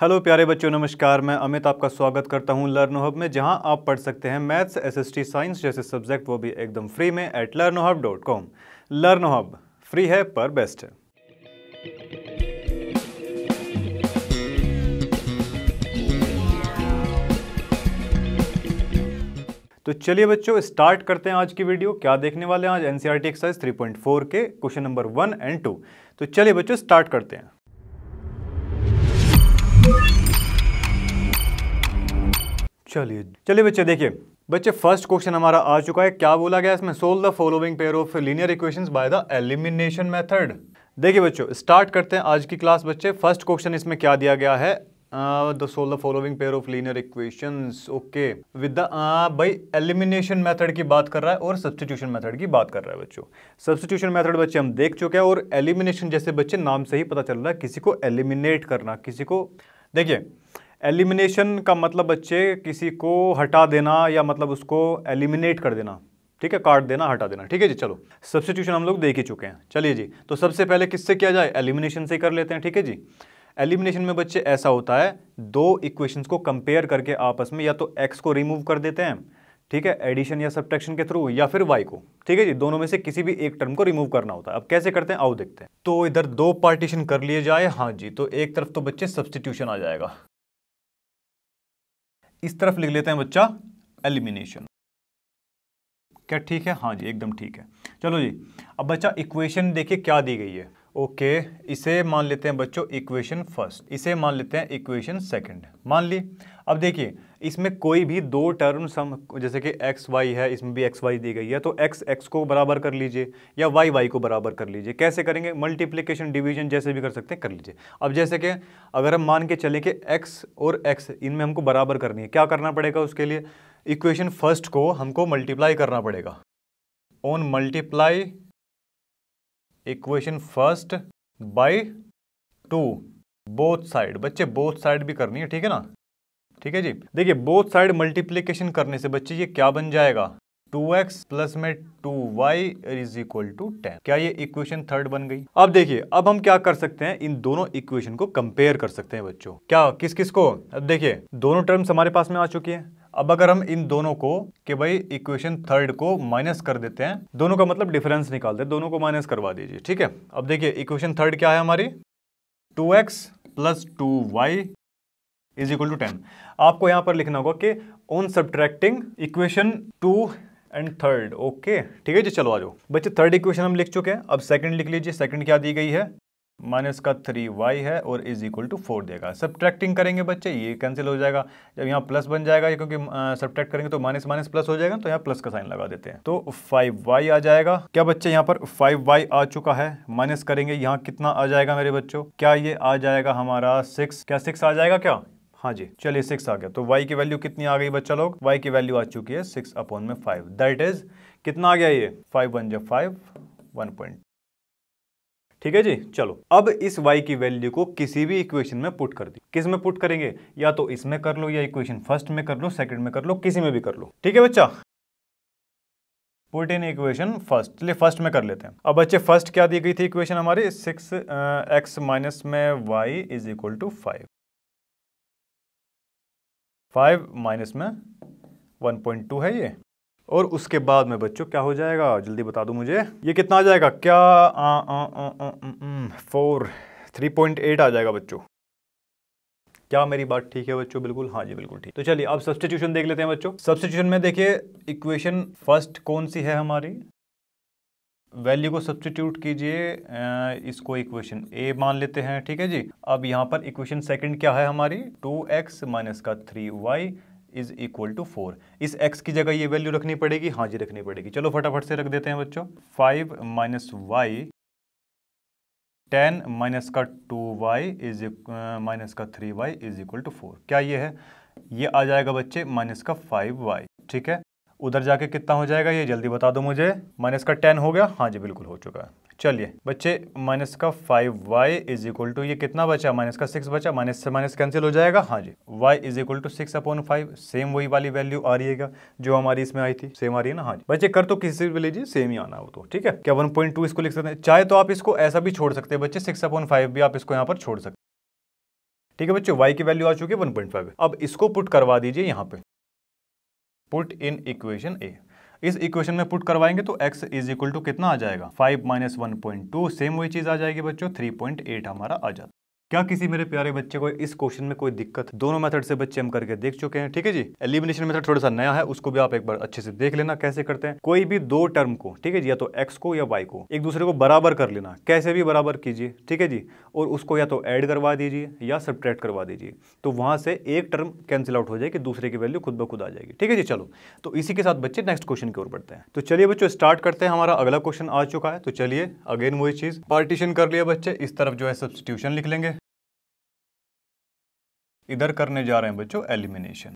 hello प्यारे बच्चों नमस्कार मैं अमित आपका स्वागत करता हूं लर्नो हब में जहां आप पढ़ सकते हैं मैथ्स एसएसटी साइंस जैसे सब्जेक्ट वो भी एकदम फ्री में at learn hub dot com learn hub free है पर बेस्ट है तो चलिए बच्चों स्टार्ट करते हैं आज की वीडियो क्या देखने वाले हैं आज एनसीईआरटी एक्सरसाइज 3.4 के question number one and two तो चलिए बच्चों स्टार्ट करते हैं चलिए चलिए बच्चे देखिए बच्चे फर्स्ट क्वेश्चन हमारा आ चुका है क्या बोला गया इसमें solve the following pair of linear equations by the elimination method देखिए बच्चों स्टार्ट करते हैं आज की क्लास बच्चे फर्स्ट क्वेश्चन इसमें क्या दिया गया है the solve the following pair of linear equations okay with the भाई एलिमिनेशन मेथड की बात कर रहा है और सब्सटीट्यूशन मेथड की बात कर रहा है बच्चों सब्सटीट्यूशन मेथड बच्चे हम देख चुके हैं और एलिमिनेशन जैसे बच्चे नाम से ही पता चल रहा है किसी को एलिमिनेट करना किसी को देखिए एलिमिनेशन का मतलब बच्चे किसी को हटा देना या मतलब उसको एलिमिनेट कर देना ठीक है काट देना हटा देना ठीक है जी चलो सब्सटीट्यूशन हम लोग देख ही चुके हैं चलिए जी तो सबसे पहले किससे किया जाए एलिमिनेशन से कर लेते हैं ठीक है जी एलिमिनेशन में बच्चे ऐसा होता है दो इक्वेशंस को कंपेयर करके आपस में या तो एक्स को रिमूव कर देते हैं ठीक है एडिशन या सब्ट्रैक्शन के थ्रू या फिर वाई को ठीक है जी दोनों में से किसी भी एक टर्म को रिमूव करना होता है अब कैसे करते हैं आओ देखते हैं तो इधर दो पार्टीशन कर लिए जाए हाँ जी तो एक तरफ तो बच्चे सब्सटीट्यूशन आ जाएगा इस तरफ लिख लेते हैं बच्चा एलिमिनेशन क्या ठीक है हाँ जी एकदम ठीक है चलो जी अब बच्चा इक्वेशन देखिए क्या दी गई है ओके इसे मान लेते हैं बच्चों इक्वेशन फर्स्ट इसे मान लेते हैं इक्वेशन सेकंड मान ली अब देखिए इसमें कोई भी दो टर्म सम जैसे कि एक्स वाई है इसमें भी एक्स वाई दी गई है तो एक्स एक्स को बराबर कर लीजिए या वाई वाई को बराबर कर लीजिए कैसे करेंगे मल्टीप्लिकेशन डिवीजन जैसे भी कर सकते हैं कर लीजिए अब जैसे कि अगर हम मान के चलें कि एक्स और एक्स इनमें हमको बराबर करनी है क्या करना पड़ेगा उसके लिए इक्वेशन फर्स्ट को हमको मल्टीप्लाई करना पड़ेगा on multiply equation first by two both side बच्चे बोथ साइड भी करनी है ठीक है ना ठीक है जी देखिए बोथ साइड मल्टीप्लीकेशन करने से बच्चे ये क्या बन जाएगा 2x प्लस में two y is equal to ten क्या ये इक्वेशन थर्ड बन गई अब देखिए अब हम क्या कर सकते हैं इन दोनों इक्वेशन को कंपेयर कर सकते हैं बच्चों क्या किस किस को अब देखिए दोनों टर्म्स हमारे पास में आ चुकी हैं अब अगर हम इन दोनों को कि भाई इक्वेशन थर्ड को माइनस कर देते हैं दोनों का मतलब डिफरेंस निकालते दे दोनों को माइनस करवा दीजिए ठीक है अब देखिए इक्वेशन थर्ड क्या है हमारी two x plus two y is equal to ten आपको यहां पर लिखना होगा कि on subtracting equation two and third okay ठीक है जी चलो आ जाओ बच्चे थर्ड इक्वेशन हम लिख चुके हैं अब सेकंड लिख लीजिए सेकंड क्या दी गई है माइनस का थ्री वाई है और इज इक्वल टू फोर देगा सब्ट्रैक्टिंग करेंगे बच्चे ये कैंसिल हो जाएगा जब यहाँ प्लस बन जाएगा क्योंकि सब्ट्रैक्ट करेंगे तो माइनस माइनस प्लस हो जाएगा तो यहाँ प्लस का साइन लगा देते हैं तो फाइव वाई आ जाएगा क्या बच्चे यहाँ पर फाइव वाई आ चुका है माइनस करेंगे यहाँ कितना आ जाएगा मेरे बच्चों क्या ये आ जाएगा हमारा सिक्स क्या सिक्स आ जाएगा क्या हाँ जी चलिए सिक्स आ गया तो वाई की वैल्यू कितनी आ गई बच्चा लोग वाई की वैल्यू आ चुकी है सिक्स अपॉन में फाइव दैट इज कितना आ गया ये फाइव वन जब फाइव वन पॉइंट ठीक है जी चलो अब इस y की वैल्यू को किसी भी इक्वेशन में पुट कर दी किस में पुट करेंगे या तो इसमें कर लो या इक्वेशन फर्स्ट में कर लो सेकंड में कर लो किसी में भी कर लो ठीक है बच्चा पुट इन इक्वेशन फर्स्ट चलिए फर्स्ट में कर लेते हैं अब बच्चे फर्स्ट क्या दी गई थी इक्वेशन हमारी सिक्स एक्स माइनस में y is equal to five five minus में वन पॉइंट टू है ये और उसके बाद में बच्चों क्या हो जाएगा जल्दी बता दो मुझे ये कितना आ जाएगा क्या फोर थ्री पॉइंट एट आ जाएगा बच्चों क्या मेरी बात ठीक है बच्चों बिल्कुल हाँ जी बिल्कुल ठीक तो चलिए अब सब्सटीट्यूशन देख लेते हैं बच्चों सब्सटीट्यूशन में देखिए इक्वेशन फर्स्ट कौन सी है हमारी वैल्यू को सब्सटीट्यूट कीजिए इसको इक्वेशन ए मान लेते हैं ठीक है जी अब यहाँ पर इक्वेशन सेकंड क्या है हमारी टू एक्स माइनस का three y is equal to four इस एक्स की जगह ये वैल्यू रखनी पड़ेगी हाँ जी रखनी पड़ेगी चलो फटाफट से रख देते हैं बच्चों five minus y ten minus का टू वाई इज माइनस का three y is equal to four क्या ये है ये आ जाएगा बच्चे माइनस का फाइव वाई ठीक है उधर जाके कितना हो जाएगा ये जल्दी बता दो मुझे माइनस का टेन हो गया हाँ जी बिल्कुल हो चुका है चलिए बच्चे माइनस का five y is equal to ये कितना बचा माइनस का सिक्स बचा माइनस से माइनस कैंसिल हो जाएगा हाँ जी y is equal to six upon five same वही वाली वैल्यू आ रही है जो हमारी इसमें आई थी सेम आ रही है ना हाँ जी बच्चे कर तो किसी से भी लीजिए सेम ही आना हो तो ठीक है क्या वन पॉइंट टू इसको लिख सकते हैं चाहे तो आप इसको ऐसा भी छोड़ सकते हैं बच्चे सिक्स अपॉन फाइव भी आप इसको यहाँ पर छोड़ सकते ठीक है बच्चे वाई की वैल्यू आ चुकी है फाइव अब इसको पुट करवा दीजिए यहाँ पे पुट इन इक्वेशन ए इस इक्वेशन में पुट करवाएंगे तो एक्स इज इक्वल टू कितना आ जाएगा five minus one point two same वही चीज़ आ जाएगी बच्चों थ्री पॉइंट एट हमारा आ जाता क्या किसी मेरे प्यारे बच्चे को इस क्वेश्चन में कोई दिक्कत दोनों मेथड से बच्चे हम करके देख चुके हैं ठीक है जी एलिमिनेशन मेथड थोड़ा सा नया है उसको भी आप एक बार अच्छे से देख लेना कैसे करते हैं कोई भी दो टर्म को ठीक है जी या तो एक्स को या वाई को एक दूसरे को बराबर कर लेना कैसे भी बराबर कीजिए ठीक है जी और उसको या तो ऐड करवा दीजिए या सब्ट्रैक्ट करवा दीजिए तो वहां से एक टर्म कैंसिल आउट हो जाएगी दूसरे की वैल्यू खुद ब खुद आ जाएगी ठीक है जी चलो तो इसी के साथ बच्चे नेक्स्ट क्वेश्चन की ओर बढ़ते हैं तो चलिए बच्चों स्टार्ट करते हैं हमारा अगला क्वेश्चन आ चुका है तो चलिए अगेन वही चीज पार्टीशन कर लिया बच्चे इस तरफ जो है सब्सटीट्यूशन लिख लेंगे इधर करने जा रहे हैं बच्चों एलिमिनेशन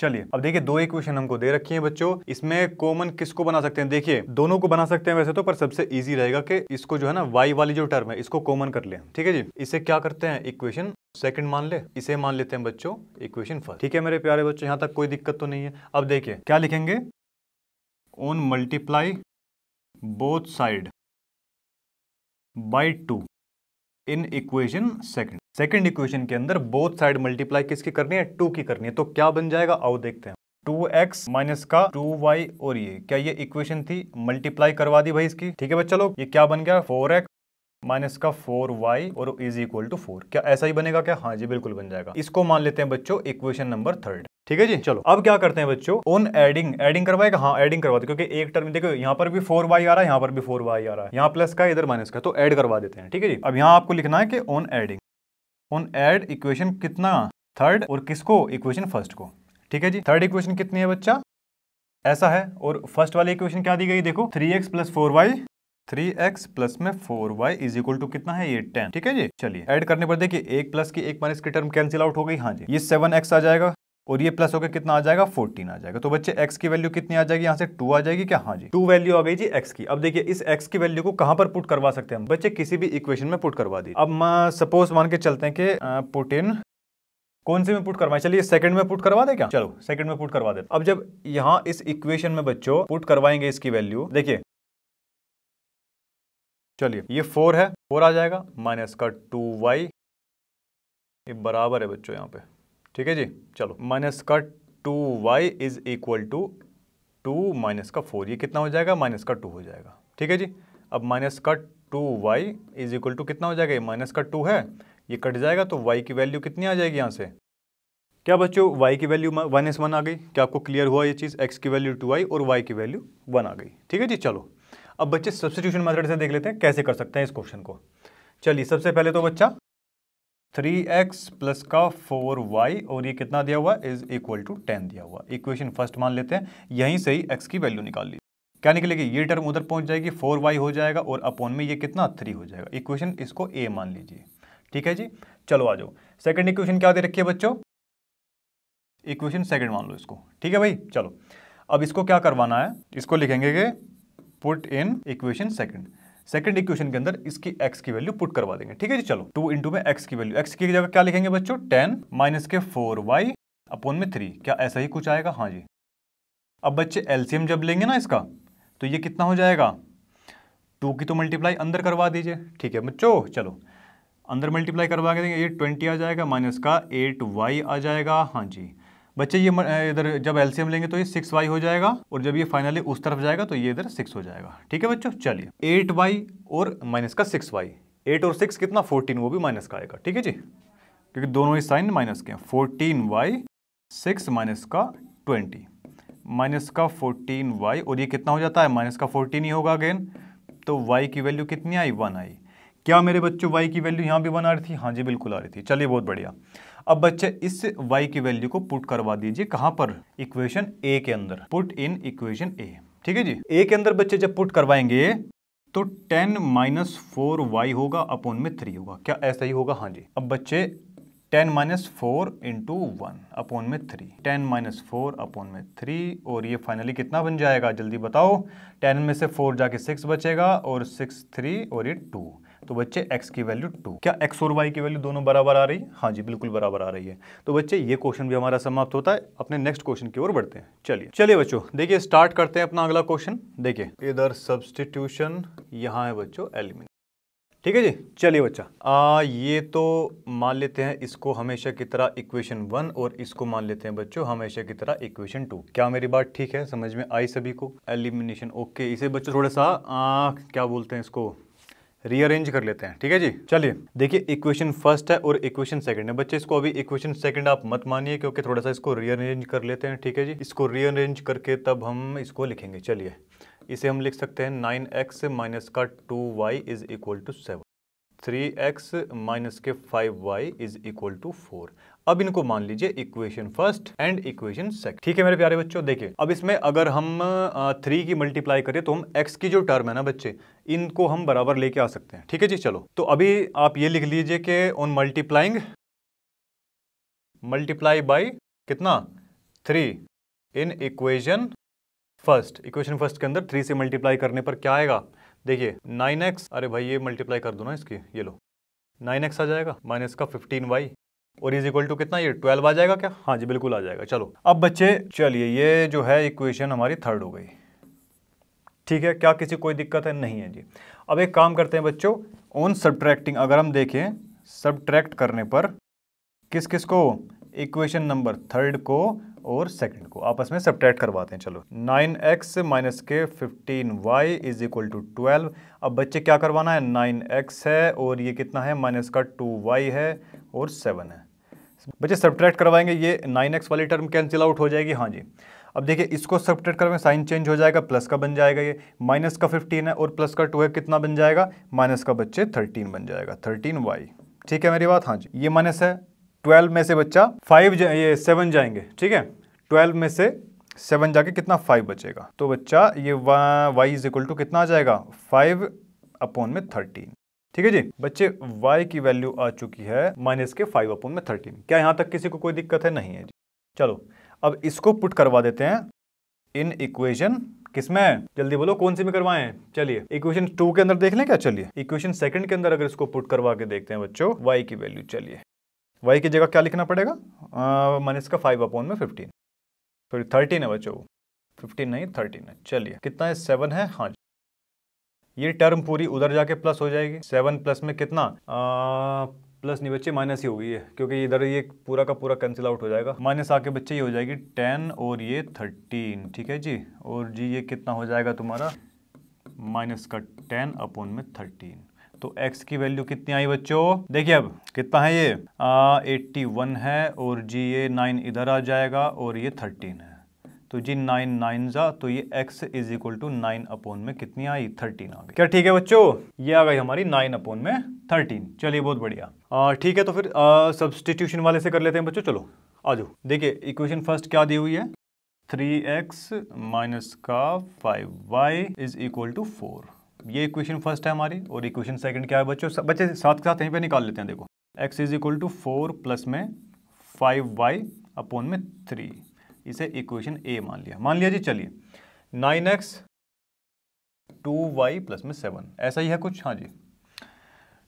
चलिए अब देखिए दो इक्वेशन हमको दे रखी हैं बच्चों इसमें कॉमन किसको बना सकते हैं देखिए दोनों को बना सकते हैं वैसे तो पर सबसे इजी रहेगा कि इसको जो है ना वाई वाली जो टर्म है इसको कॉमन कर लें ठीक है जी इसे क्या करते हैं इक्वेशन सेकंड मान ले इसे मान लेते हैं बच्चों इक्वेशन फर्स्ट ठीक है मेरे प्यारे बच्चों यहाँ तक कोई दिक्कत तो नहीं है अब देखिए क्या लिखेंगे on multiply both side by two in equation second second equation के अंदर बोथ साइड मल्टीप्लाई किसकी करनी है टू की करनी है तो क्या बन जाएगा आओ देखते हैं टू एक्स माइनस का टू वाई और ये क्या ये इक्वेशन थी मल्टीप्लाई करवा दी भाई इसकी ठीक है बच्चा लोग ये क्या बन गया फोर एक्स माइनस का फोर वाई और इज इक्वल टू फोर क्या ऐसा ही बनेगा क्या हाँ जी बिल्कुल बन जाएगा इसको मान लेते हैं बच्चों इक्वेशन नंबर थर्ड ठीक है जी चलो अब क्या करते हैं बच्चों ऑन एडिंग एडिंग करवाएगा हाँ एडिंग करवा दे क्योंकि एक टर्म देखो यहाँ पर भी फोर वाई आ रहा है यहाँ पर भी फोर वाई आ रहा है यहाँ प्लस का इधर माइनस का तो एड करवा देते हैं ठीक है जी अब यहाँ आपको लिखना है कि on adding on add equation कितना थर्ड और किसको इक्वेशन फर्स्ट को ठीक है जी थर्ड इक्वेशन कितनी है बच्चा ऐसा है और फर्स्ट वाली इक्वेशन क्या दी गई देखो three x plus four y three x plus में four y is equal to कितना है ये टेन ठीक है जी चलिए ऐड करने पर देखिए एक प्लस की एक माइनस की टर्म कैंसिल आउट हो गई हाँ जी ये सेवन एक्स आ जाएगा और ये प्लस होकर कितना आ जाएगा 14 आ जाएगा तो बच्चे x की वैल्यू कितनी आ जाएगी यहाँ से 2 आ जाएगी क्या हाँ जी 2 वैल्यू आ गई जी x की अब देखिए इस x की वैल्यू को कहां पर पुट करवा सकते हैं हम बच्चे किसी भी इक्वेशन में पुट करवा दी अब सपोज मान के चलते हैं कि पुट इन कौन से में पुट करवाए चलिए सेकंड में पुट करवा दे क्या चलो सेकंड में पुट करवा दे अब जब यहाँ इस इक्वेशन में बच्चों पुट करवाएंगे इसकी वैल्यू देखिए चलिए ये फोर है फोर आ जाएगा माइनस का टू वाई ये बराबर है बच्चों यहाँ पे ठीक है जी चलो माइनस का two y is equal to two minus का फोर ये कितना हो जाएगा माइनस का टू हो जाएगा ठीक है जी अब माइनस का two y is equal to कितना हो जाएगा ये माइनस का टू है ये कट जाएगा तो वाई की वैल्यू कितनी आ जाएगी यहाँ से क्या बच्चों वाई की वैल्यू माइनस वन आ गई क्या आपको क्लियर हुआ ये चीज़ एक्स की वैल्यू टू आई और वाई की वैल्यू वन आ गई ठीक है जी चलो अब बच्चे सब्सिट्यूशन मेथड से देख लेते हैं कैसे कर सकते हैं इस क्वेश्चन को चलिए सबसे पहले तो बच्चा थ्री एक्स प्लस का फोर वाई और ये कितना दिया हुआ इज इक्वल टू टेन दिया हुआ इक्वेशन फर्स्ट मान लेते हैं यहीं से ही एक्स की वैल्यू निकाल ली क्या निकलेगी ये टर्म उधर पहुंच जाएगी फोर वाई हो जाएगा और अपोन में ये कितना थ्री हो जाएगा इक्वेशन इसको ए मान लीजिए ठीक है जी चलो आ जाओ सेकेंड इक्वेशन क्या दे रखिए बच्चों इक्वेशन सेकेंड मान लो इसको ठीक है भाई चलो अब इसको क्या करवाना है इसको लिखेंगे put in equation second second equation के अंदर इसकी एक्स की वैल्यू पुट करवा देंगे ठीक है जी चलो टू इंटू में एक्स की वैल्यू एक्स की जगह क्या लिखेंगे बच्चों टेन माइनस के फोर वाई अपोन में थ्री क्या ऐसा ही कुछ आएगा हाँ जी अब बच्चे एलसीएम जब लेंगे ना इसका तो ये कितना हो जाएगा टू की तो मल्टीप्लाई अंदर करवा दीजिए ठीक है बच्चो चलो अंदर मल्टीप्लाई करवा के देंगे ये ट्वेंटी आ जाएगा माइनस का एट वाई आ जाएगा हाँ जी बच्चे ये इधर जब एलसीएम लेंगे तो ये सिक्स वाई हो जाएगा और जब ये फाइनली उस तरफ जाएगा तो ये इधर सिक्स हो जाएगा ठीक है बच्चों चलिए एट वाई और माइनस का सिक्स वाई एट और सिक्स कितना फोर्टीन वो भी माइनस का आएगा ठीक है जी क्योंकि दोनों ही साइन माइनस के हैं फोर्टीन वाई सिक्स माइनस का ट्वेंटी माइनस का फोर्टीन वाई और ये कितना हो जाता है माइनस का फोर्टीन ही होगा अगेन तो वाई की वैल्यू कितनी आई वन आई क्या मेरे बच्चों वाई की वैल्यू यहाँ भी वन आ रही थी हाँ जी बिल्कुल आ रही थी चलिए बहुत बढ़िया अब बच्चे इस y की वैल्यू को पुट करवा दीजिए कहां पर इक्वेशन ए के अंदर पुट इन इक्वेशन ए ठीक है जी ए के अंदर बच्चे जब पुट करवाएंगे तो टेन माइनस फोर वाई होगा अपोन में थ्री होगा क्या ऐसा ही होगा हाँ जी अब बच्चे ten minus four into one upon में three ten minus four upon में थ्री और ये फाइनली कितना बन जाएगा जल्दी बताओ टेन में से फोर जाके सिक्स बचेगा और सिक्स थ्री और ये टू तो बच्चे x की वैल्यू टू क्या x और y की वैल्यू दोनों बराबर आ रही है हाँ जी बिल्कुल बराबर आ रही है तो बच्चे ये क्वेश्चन भी हमारा समाप्त होता है अपने नेक्स्ट क्वेश्चन की ओर बढ़ते हैं चलिए चलिए बच्चों देखिए स्टार्ट करते हैं अपना अगला क्वेश्चन देखिए इधर सब्सटीट्यूशन यहाँ है बच्चों एलिमेंट ठीक है जी चलिए बच्चा आ, ये तो मान लेते हैं इसको हमेशा की तरह इक्वेशन वन और इसको मान लेते हैं बच्चों हमेशा की तरह इक्वेशन टू क्या मेरी बात ठीक है समझ में आई सभी को एलिमिनेशन ओके इसे बच्चों थोड़ा सा आ, क्या बोलते हैं इसको रीअरेंज कर लेते हैं ठीक है जी चलिए देखिए इक्वेशन फर्स्ट है और इक्वेशन सेकंड है बच्चे इसको अभी इक्वेशन सेकंड आप मत मानिए क्योंकि थोड़ा सा इसको रीअरेंज कर लेते हैं ठीक है जी इसको रीअरेंज करके तब हम इसको लिखेंगे चलिए इसे हम लिख सकते हैं नाइन एक्स माइनस का two y is equal to seven three x minus के five y is equal to four अब इनको मान लीजिए equation first and equation second ठीक है मेरे प्यारे बच्चों देखिए अब इसमें अगर हम थ्री की मल्टीप्लाई करें तो हम एक्स की जो टर्म है ना बच्चे इनको हम बराबर लेके आ सकते हैं ठीक है जी चलो तो अभी आप ये लिख लीजिए कि ऑन मल्टीप्लाइंग मल्टीप्लाई बाई कितना three in equation first equation first के अंदर थ्री से मल्टीप्लाई करने पर क्या आएगा देखिए नाइन एक्स अरे भाई ये मल्टीप्लाई कर दो ना इसकी ये लो नाइन एक्स आ जाएगा माइनस का फिफ्टीन वाई और इज इक्वल टू कितना ये ट्वेल्व आ जाएगा क्या हाँ जी बिल्कुल आ जाएगा चलो अब बच्चे चलिए ये जो है इक्वेशन हमारी थर्ड हो गई ठीक है क्या किसी कोई दिक्कत है नहीं है जी अब एक काम करते हैं बच्चों ऑन सब्ट्रैक्टिंग अगर हम देखें सब्ट्रैक्ट करने पर किस किस को इक्वेशन नंबर थर्ड को और सेकंड को आपस में सब्ट्रैक्ट करवाते हैं चलो नाइन एक्स माइनस के fifteen y is equal to twelve अब बच्चे क्या करवाना है नाइन एक्स है और ये कितना है माइनस का टू वाई है और सेवन है बच्चे सब्ट्रैक्ट करवाएंगे ये नाइन एक्स वाली टर्म कैंसिल आउट हो जाएगी हाँ जी अब देखिए इसको सब्ट्रैक्ट करवाएंगे साइन चेंज हो जाएगा प्लस का बन जाएगा ये माइनस का फिफ्टीन है और प्लस का टू है कितना बन जाएगा माइनस का बच्चे थर्टीन बन जाएगा थर्टीन वाई ठीक है मेरी बात हाँ जी ये माइनस है ट्वेल्व में से बच्चा फाइव ये सेवन जाएंगे ठीक है ट्वेल्व में से सेवन जाके कितना फाइव बचेगा तो बच्चा ये वाई इज इक्वल टू कितना आ जाएगा फाइव अपॉन में थर्टीन ठीक है जी बच्चे y की वैल्यू आ चुकी है माइनस के फाइव अपॉन में थर्टीन क्या यहाँ तक किसी को कोई दिक्कत है नहीं है जी चलो अब इसको पुट करवा देते हैं इन इक्वेशन किसमें जल्दी बोलो कौन सी में करवाए चलिए इक्वेशन टू के अंदर देख लें क्या चलिए इक्वेशन सेकंड के अंदर अगर इसको पुट करवा के देखते हैं बच्चों वाई की वैल्यू चलिए वाई की जगह क्या लिखना पड़ेगा माइनस का फाइव अपॉन में फिफ्टीन सॉरी थर्टीन है बच्चों फिफ्टीन नहीं थर्टीन है चलिए कितना है सेवन है हाँ ये टर्म पूरी उधर जाके प्लस हो जाएगी सेवन प्लस में कितना आ, प्लस नहीं बच्चे माइनस ही होगी है क्योंकि इधर ये पूरा का पूरा कैंसिल आउट हो जाएगा माइनस आके बच्चे ये हो जाएगी टेन और ये थर्टीन ठीक है जी और जी ये कितना हो जाएगा तुम्हारा माइनस का टेन अपॉन में थर्टीन तो x की वैल्यू कितनी आई बच्चों देखिए अब कितना है ये एट्टी वन है और जी ये नाइन इधर आ जाएगा और ये थर्टीन है तो जी नाइन नाइन जा तो ये x is equal to nine upon में कितनी आई थर्टीन आ गई क्या ठीक है बच्चों ये आ गई हमारी नाइन अपोन में थर्टीन चलिए बहुत बढ़िया ठीक है तो फिर सब्सटीट्यूशन वाले से कर लेते हैं बच्चों चलो आ जाओ देखिए इक्वेशन फर्स्ट क्या दी हुई है थ्री एक्स माइनस का five y is equal to four ये इक्वेशन फर्स्ट है हमारी और इक्वेशन सेकंड क्या है बच्चों बच्चे साथ के साथ यहीं पे निकाल लेते हैं देखो x is equal to four plus में फाइव वाई अपोन में थ्री इसे इक्वेशन ए मान लिया मान लिया जी चलिए nine x two y plus में सेवन ऐसा ही है कुछ हाँ जी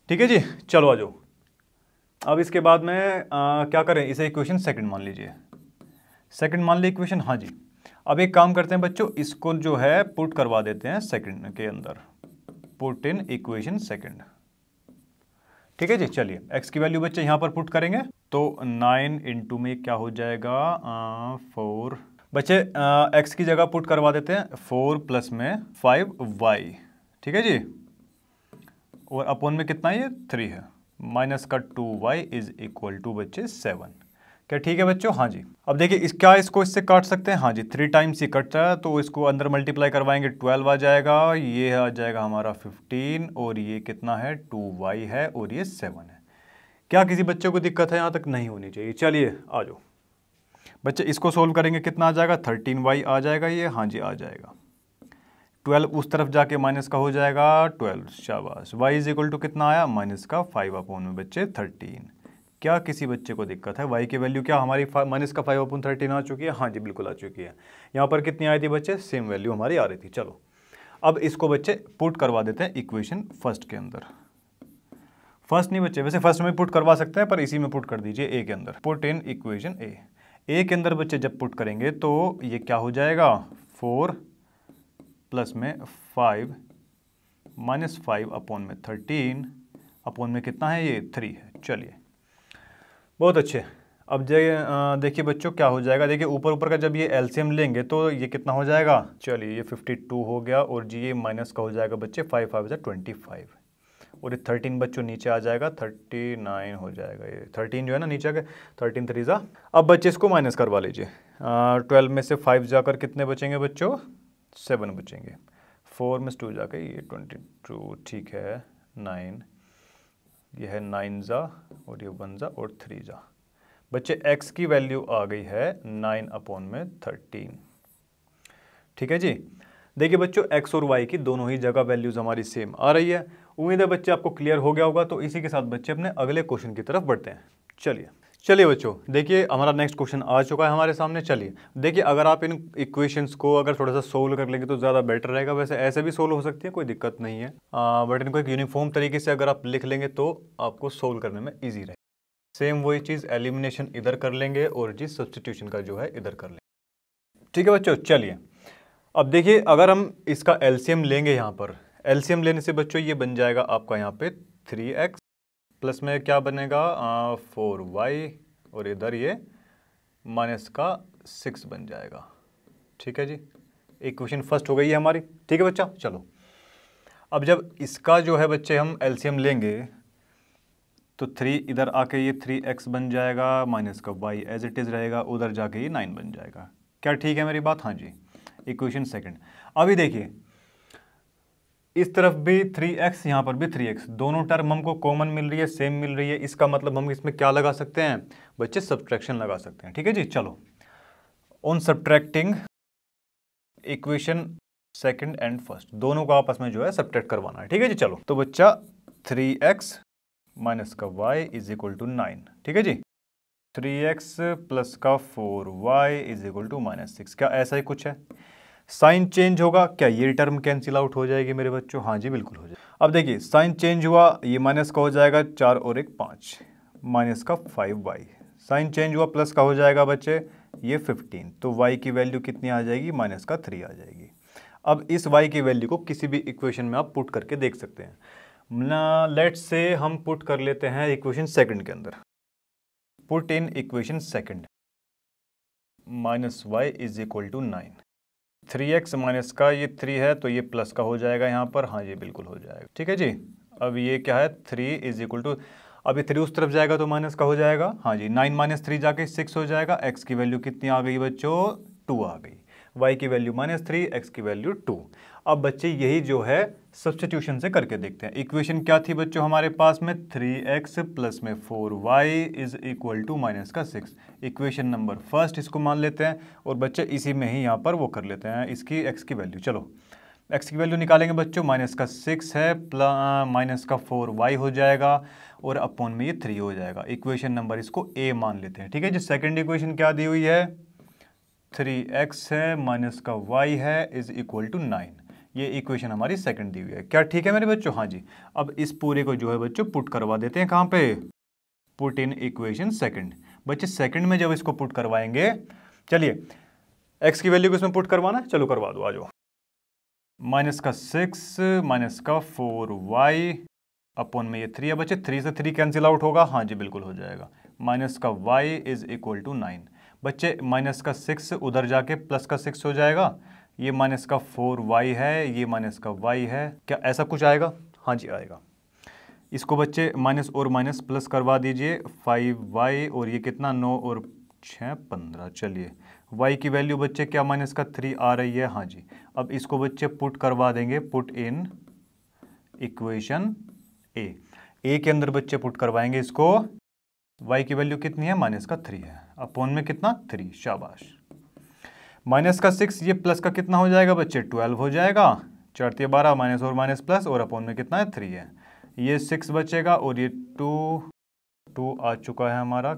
ठीक है जी चलो आ जाओ अब इसके बाद में आ, क्या करें इसे इक्वेशन सेकंड मान लीजिए सेकंड मान लीजिए इक्वेशन हाँ जी अब एक काम करते हैं बच्चों इसको जो है पुट करवा देते हैं सेकंड के अंदर पुट इन इक्वेशन सेकंड ठीक है जी चलिए एक्स की वैल्यू बच्चे यहाँ पर पुट करेंगे तो नाइन इंटू में क्या हो जाएगा फोर बच्चे एक्स की जगह पुट करवा देते हैं फोर प्लस में फाइव वाई ठीक है जी और अपोन में कितना ये थ्री है माइनस का two y is equal to बच्चे सेवन क्या ठीक है बच्चों हाँ जी अब देखिए इस क्या इसको इससे काट सकते हैं हाँ जी थ्री टाइम्स ये कट रहा है तो इसको अंदर मल्टीप्लाई करवाएंगे ट्वेल्व आ जाएगा ये आ जाएगा हमारा फिफ्टीन और ये कितना है टू वाई है और ये सेवन है क्या किसी बच्चे को दिक्कत है यहाँ तक नहीं होनी चाहिए चलिए आ जाओ बच्चे इसको सोल्व करेंगे कितना आ जाएगा थर्टीन वाई आ जाएगा ये हाँ जी आ जाएगा ट्वेल्व उस तरफ जाके माइनस का हो जाएगा ट्वेल्व शाबाश वाई इज इक्वल टू कितना आया माइनस का फाइव अपोन में बच्चे थर्टीन क्या किसी बच्चे को दिक्कत है वाई की वैल्यू क्या हमारी माइनस का फाइव अपोन थर्टीन आ चुकी है हाँ जी बिल्कुल आ चुकी है यहाँ पर कितनी आई थी बच्चे सेम वैल्यू हमारी आ रही थी चलो अब इसको बच्चे पुट करवा देते हैं इक्वेशन फर्स्ट के अंदर फर्स्ट नहीं बच्चे वैसे फर्स्ट में पुट करवा सकते हैं पर इसी में पुट कर दीजिए ए के अंदर पुट इन इक्वेशन ए ए के अंदर बच्चे जब पुट करेंगे तो ये क्या हो जाएगा फोर प्लस में फाइव माइनस फाइव अपॉन में थर्टीन अपॉन में कितना है ये थ्री है चलिए बहुत अच्छे अब देखिए बच्चों क्या हो जाएगा देखिए ऊपर ऊपर का जब ये एलसीएम लेंगे तो ये कितना हो जाएगा चलिए ये 52 हो गया और जी ये माइनस का हो जाएगा बच्चे फाइव फाइव ट्वेंटी फाइव और ये थर्टीन बच्चों नीचे आ जाएगा थर्टी नाइन हो जाएगा ये थर्टीन जो है ना नीचे आ गया थर्टीन थ्री ज़ा अब बच्चे इसको माइनस करवा लीजिए ट्वेल्व में से फाइव जाकर कितने बचेंगे बच्चों सेवन बचेंगे फोर में से टू जाकर ये ट्वेंटी टू ठीक है नाइन ये है नाइन ज़ा और ये वन ज़ा और थ्री ज़ा बच्चे एक्स की वैल्यू आ गई है नाइन अपॉन में थर्टीन ठीक है जी देखिए बच्चों एक्स और वाई की दोनों ही जगह वैल्यूज़ हमारी सेम आ रही है उम्मीद है बच्चे आपको क्लियर हो गया होगा तो इसी के साथ बच्चे अपने अगले क्वेश्चन की तरफ बढ़ते हैं चलिए चलिए बच्चों देखिए हमारा नेक्स्ट क्वेश्चन आ चुका है हमारे सामने चलिए देखिए अगर आप इन इक्वेशंस को अगर थोड़ा सा सोल्व कर लेंगे तो ज़्यादा बेटर रहेगा वैसे ऐसे भी सोल्व हो सकती है कोई दिक्कत नहीं है आ, बट इनको एक यूनिफॉर्म तरीके से अगर आप लिख लेंगे तो आपको सोल्व करने में ईजी रहे सेम वही चीज़ एलिमिनेशन इधर कर लेंगे और जी सब्सटीट्यूशन का जो है इधर कर लेंगे ठीक है बच्चों चलिए अब देखिए अगर हम इसका एल्सीयम लेंगे यहाँ पर एलसीएम लेने से बच्चों ये बन जाएगा आपका यहाँ पे थ्री एक्स प्लस में क्या बनेगा फोर वाई और इधर ये माइनस का सिक्स बन जाएगा ठीक है जी एक क्वेश्चन फर्स्ट हो गई है हमारी ठीक है बच्चा चलो अब जब इसका जो है बच्चे हम एलसीएम लेंगे तो थ्री इधर आके ये थ्री एक्स बन जाएगा माइनस का वाई एज इट इज़ रहेगा उधर जाके ये नाइन बन जाएगा क्या ठीक है मेरी बात हाँ जी इक्वेशन सेकंड अभी देखिए इस तरफ भी थ्री एक्स यहाँ पर भी थ्री एक्स दोनों टर्म हमको कॉमन मिल रही है सेम मिल रही है इसका मतलब हम इसमें क्या लगा सकते हैं बच्चे सब्ट्रैक्शन लगा सकते हैं ठीक है जी चलो on subtracting equation second and first दोनों को आपस में जो है सब्ट्रैक्ट करवाना है ठीक है जी चलो तो बच्चा थ्री एक्स माइनस का y is equal to nine ठीक है जी थ्री एक्स प्लस का four y is equal to minus six क्या ऐसा ही कुछ है साइन चेंज होगा क्या ये टर्म कैंसिल आउट हो जाएगी मेरे बच्चों हाँ जी बिल्कुल हो जाएगी अब देखिए साइन चेंज हुआ ये माइनस का हो जाएगा चार और एक पाँच माइनस का फाइव वाई साइन चेंज हुआ प्लस का हो जाएगा बच्चे ये फिफ्टीन तो वाई की वैल्यू कितनी आ जाएगी माइनस का थ्री आ जाएगी अब इस वाई की वैल्यू को किसी भी इक्वेशन में आप पुट करके देख सकते हैं ना लेट से हम पुट कर लेते हैं इक्वेशन सेकंड के अंदर put in equation second minus y is equal to nine three x minus का ये थ्री है तो ये प्लस का हो जाएगा यहाँ पर हाँ ये बिल्कुल हो जाएगा ठीक है जी अब ये क्या है थ्री इज इक्वल टू अभी थ्री उस तरफ जाएगा तो माइनस का हो जाएगा हाँ जी नाइन माइनस थ्री जाके सिक्स हो जाएगा एक्स की वैल्यू कितनी आ गई बच्चों टू आ गई वाई की वैल्यू माइनस थ्री एक्स की वैल्यू टू अब बच्चे यही जो है सब्सटीट्यूशन से करके देखते हैं इक्वेशन क्या थी बच्चों हमारे पास में थ्री एक्स प्लस में four y is equal to minus का सिक्स इक्वेशन नंबर फर्स्ट इसको मान लेते हैं और बच्चे इसी में ही यहाँ पर वो कर लेते हैं इसकी एक्स की वैल्यू चलो एक्स की वैल्यू निकालेंगे बच्चों माइनस का सिक्स है प्ला माइनस का फोर वाई हो जाएगा और अपॉन में ये थ्री हो जाएगा इक्वेशन नंबर इसको ए मान लेते हैं ठीक है जो सेकेंड इक्वेशन क्या दी हुई है थ्री एक्स है माइनस का वाई है इज इक्वल टू नाइन ये इक्वेशन हमारी सेकंड दी हुई है क्या ठीक है मेरे बच्चों हाँ जी अब इस पूरे को जो है बच्चों पुट करवा देते हैं कहाँ पे पुट इन इक्वेशन सेकंड बच्चे सेकंड में जब इसको पुट करवाएंगे चलिए एक्स की वैल्यू को इसमें पुट करवाना चलो करवा दो आ जाओ माइनस का सिक्स माइनस का फोर वाई अपॉन में ये थ्री है बच्चे थ्री से थ्री कैंसिल आउट होगा हाँ जी बिल्कुल हो जाएगा माइनस का y is equal to nine बच्चे माइनस का सिक्स उधर जाके प्लस का सिक्स हो जाएगा ये माइनस का फोर वाई है ये माइनस का वाई है क्या ऐसा कुछ आएगा हाँ जी आएगा इसको बच्चे माइनस और माइनस प्लस करवा दीजिए फाइव वाई और ये कितना नौ और छः पंद्रह चलिए वाई की वैल्यू बच्चे क्या माइनस का थ्री आ रही है हाँ जी अब इसको बच्चे पुट करवा देंगे पुट इन इक्वेशन ए ए के अंदर बच्चे पुट करवाएंगे इसको वाई की वैल्यू कितनी है माइनस का थ्री है अपोन में कितना थ्री शाबाश माइनस का सिक्स ये प्लस का कितना हो जाएगा बच्चे ट्वेल्व हो जाएगा चढ़ती बारह माइनस और माइनस प्लस और अपॉन में कितना है थ्री है ये सिक्स बचेगा और ये टू टू आ चुका है हमारा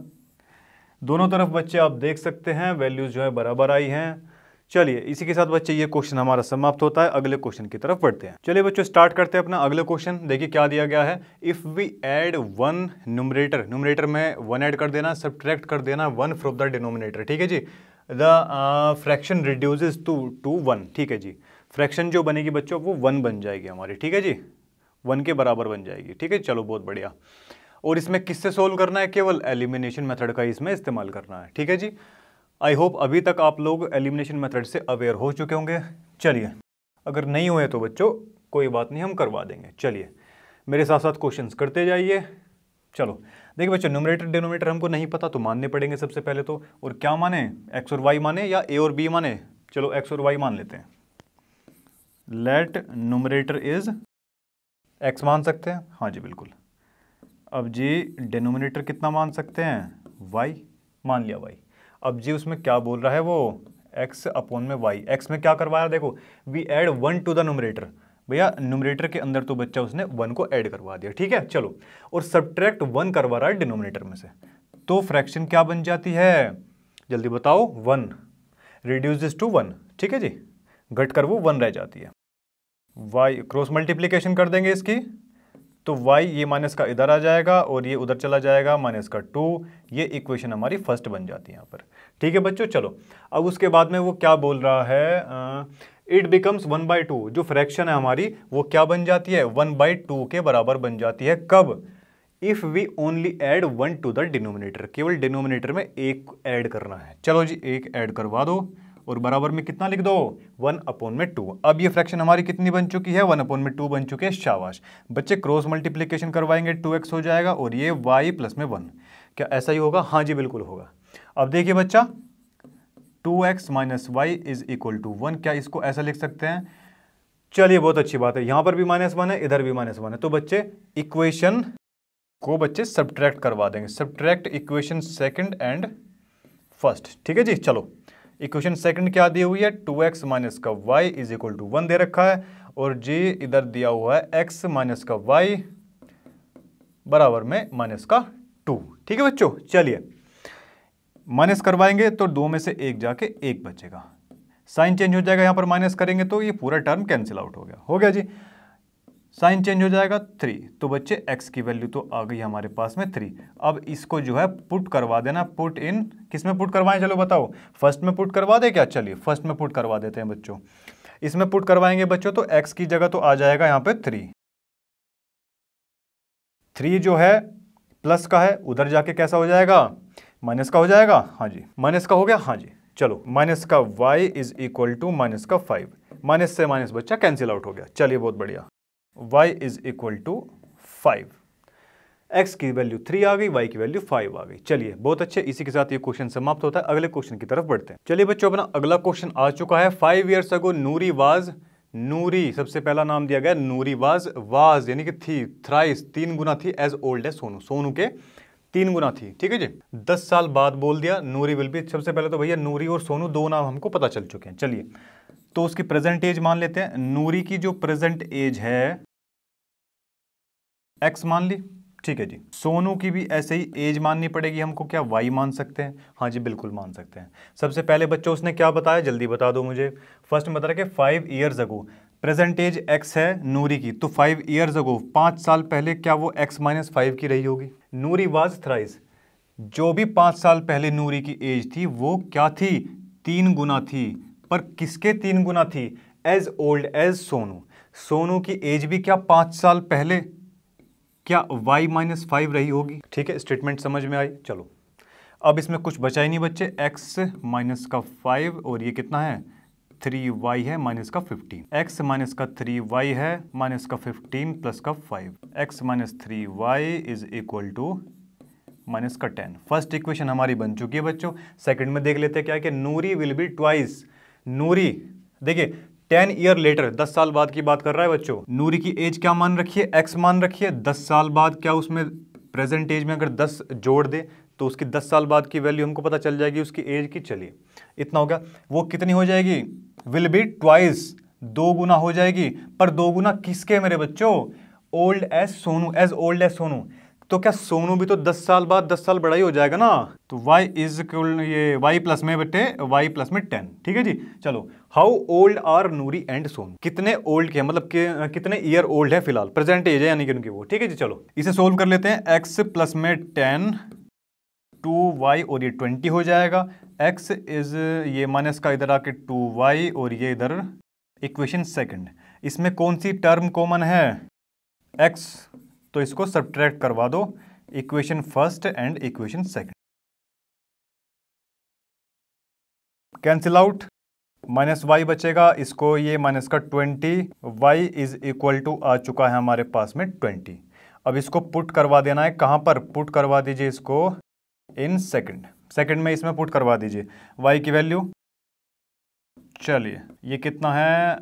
दोनों तरफ बच्चे आप देख सकते हैं वैल्यूज़ जो है बराबर आई हैं चलिए इसी के साथ बच्चे ये क्वेश्चन हमारा समाप्त होता है अगले क्वेश्चन की तरफ बढ़ते हैं चलिए बच्चों स्टार्ट करते हैं अपना अगले क्वेश्चन देखिए क्या दिया गया है if we add one numerator numerator में वन ऐड कर देना सब्ट्रैक्ट कर देना वन फ्रॉम द डिनोमिनेटर ठीक है जी the fraction reduces to two one ठीक है जी फ्रैक्शन जो बनेगी बच्चों वो वन बन जाएगी हमारी ठीक है जी वन के बराबर बन जाएगी ठीक है चलो बहुत बढ़िया और इसमें किससे सोल्व करना है केवल एलिमिनेशन मेथड का इसमें इस्तेमाल करना है ठीक है जी आई होप अभी तक आप लोग एलिमिनेशन मेथड से अवेयर हो चुके होंगे चलिए अगर नहीं हुए तो बच्चों कोई बात नहीं हम करवा देंगे चलिए मेरे साथ साथ क्वेश्चंस करते जाइए चलो देखिए बच्चों न्यूमरेटर डिनोमेटर हमको नहीं पता तो मानने पड़ेंगे सबसे पहले तो और क्या माने एक्स और वाई माने या ए और बी माने चलो एक्स और वाई मान लेते हैं लेट नोमरेटर इज एक्स मान सकते हैं हाँ जी बिल्कुल अब जी डिनोमिनेटर कितना मान सकते हैं वाई मान लिया वाई अब जी उसमें क्या बोल रहा है वो एक्स अपॉन में वाई एक्स में क्या करवाया देखो we add one to the numerator भैया नोमिनेटर के अंदर तो बच्चा उसने वन को ऐड करवा दिया ठीक है चलो और सब्ट्रैक्ट वन करवा रहा है डिनोमिनेटर में से तो फ्रैक्शन क्या बन जाती है जल्दी बताओ वन रिड्यूज टू वन ठीक है जी घट कर वो वन रह जाती है वाई क्रॉस मल्टीप्लीकेशन कर देंगे इसकी तो वाई ये माइनस का इधर आ जाएगा और ये उधर चला जाएगा माइनस का टू ये इक्वेशन हमारी फर्स्ट बन जाती है यहाँ पर ठीक है बच्चों चलो अब उसके बाद में वो क्या बोल रहा है आ, it becomes one by two जो फ्रैक्शन है हमारी वो क्या बन जाती है वन बाई टू के बराबर बन जाती है कब if we only add one to the denominator केवल डिनोमिनेटर में एक ऐड करना है चलो जी एक ऐड करवा दो और बराबर में कितना लिख दो वन अपोन में टू अब ये फ्रैक्शन हमारी कितनी बन चुकी है वन अपोन में टू बन चुकी है शाबाश बच्चे क्रॉस मल्टीप्लीकेशन करवाएंगे टू एक्स हो जाएगा और ये वाई प्लस में वन क्या ऐसा ही होगा हाँ जी बिल्कुल होगा अब देखिए बच्चा two x minus y is equal to one क्या इसको ऐसा लिख सकते हैं चलिए बहुत अच्छी बात है यहां पर भी माइनस वन है इधर भी माइनस वन है तो बच्चे इक्वेशन को बच्चे सब्ट्रैक्ट करवा देंगे subtract equation second and first ठीक है जी चलो इक्वेशन सेकंड क्या दी हुई है टू एक्स माइनस का y is equal to one दे रखा है और जी इधर दिया हुआ है एक्स माइनस का वाई बराबर में माइनस का टू ठीक है बच्चों चलिए माइनस करवाएंगे तो दो में से एक जाके एक बचेगा साइन चेंज हो जाएगा यहाँ पर माइनस करेंगे तो ये पूरा टर्म कैंसिल आउट हो गया हो गया जी साइन चेंज हो जाएगा थ्री तो बच्चे एक्स की वैल्यू तो आ गई हमारे पास में थ्री अब इसको जो है पुट करवा देना पुट इन किस में पुट करवाएं चलो बताओ फर्स्ट में पुट करवा दे क्या चलिए फर्स्ट में पुट करवा देते हैं बच्चों इसमें पुट करवाएंगे बच्चों तो एक्स की जगह तो आ जाएगा यहाँ पर थ्री थ्री जो है प्लस का है उधर जाके कैसा हो जाएगा माइनस का हो जाएगा हाँ जी माइनस का हो गया हाँ जी चलो माइनस का y is equal to minus का फाइव माइनस से माइनस बच्चा कैंसिल आउट हो गया चलिए बहुत बढ़िया y is equal to five x की वैल्यू थ्री आ गई वाई की वैल्यू फाइव आ गई चलिए बहुत अच्छे इसी के साथ ये क्वेश्चन समाप्त होता है अगले क्वेश्चन की तरफ बढ़ते हैं चलिए बच्चों अपना अगला क्वेश्चन आ चुका है five years ago Noori was Noori सबसे पहला नाम दिया गया नूरी वाज वाज यानी कि थी थ्राइस तीन गुना थी as old as Sonu Sonu के तीन गुना थी ठीक है जी दस साल बाद बोल दिया नूरी विल बी सबसे पहले तो भैया नूरी और सोनू दो नाम हमको पता चल चुके हैं चलिए तो उसकी प्रेजेंट एज मान लेते हैं नूरी की जो प्रेजेंट एज है एक्स मान ली ठीक है जी सोनू की भी ऐसे ही एज माननी पड़ेगी हमको क्या वाई मान सकते हैं हाँ जी बिल्कुल मान सकते हैं सबसे पहले बच्चों उसने क्या बताया जल्दी बता दो मुझे फर्स्ट में बता रहा कि five years ago present age x है नूरी की तो फाइव ईयर्स अगो पाँच साल पहले क्या वो एक्स माइनस फाइव की रही होगी नूरी वाज थ्राइस जो भी पाँच साल पहले नूरी की एज थी वो क्या थी तीन गुना थी पर किसके तीन गुना थी as old as Sonu Sonu की एज भी क्या पाँच साल पहले क्या वाई माइनस फाइव रही होगी ठीक है स्टेटमेंट समझ में आई चलो अब इसमें कुछ बचा ही नहीं बच्चे एक्स माइनस का फाइव और ये कितना है थ्री वाई है माइनस का फिफ्टीन एक्स माइनस का थ्री वाई है माइनस का फिफ्टीन प्लस का five x minus three y is equal to minus का टेन फर्स्ट इक्वेशन हमारी बन चुकी है बच्चों सेकंड में देख लेते हैं क्या कि Noori will be twice Noori देखिए टेन ईयर लेटर दस साल बाद की बात कर रहा है बच्चों नूरी की एज क्या मान रखिए एक्स मान रखिए दस साल बाद क्या उसमें प्रेजेंट एज में अगर दस जोड़ दे तो उसकी दस साल बाद की वैल्यू हमको पता चल जाएगी उसकी एज की चलिए इतना हो गया वो कितनी हो जाएगी विल बी ट्वाइस दो गुना हो जाएगी पर दो गुना किसके मेरे बच्चों old as Sonu as old as Sonu तो क्या सोनू भी तो दस साल बाद दस साल बड़ा ही हो जाएगा ना तो y इज ये y प्लस में बेटे y प्लस में टेन ठीक है जी चलो how old are Noori and Sonu कितने ओल्ड के मतलब के, कितने ईयर ओल्ड है फिलहाल प्रेजेंट एज है यानी कि उनकी वो ठीक है जी चलो इसे सोल्व कर लेते हैं x प्लस में टेन टू वाई और ये ट्वेंटी हो जाएगा एक्स इज़ ये माइनस का इधर आके टू वाई और ये इधर इक्वेशन सेकंड इसमें कौन सी टर्म कॉमन है एक्स तो इसको सब्ट्रैक्ट करवा दो equation first and equation second cancel out minus y बचेगा इसको ये माइनस का twenty y is equal to आ चुका है हमारे पास में ट्वेंटी अब इसको पुट करवा देना है कहाँ पर पुट करवा दीजिए इसको इन सेकंड सेकंड में इसमें पुट करवा दीजिए वाई की वैल्यू चलिए ये कितना है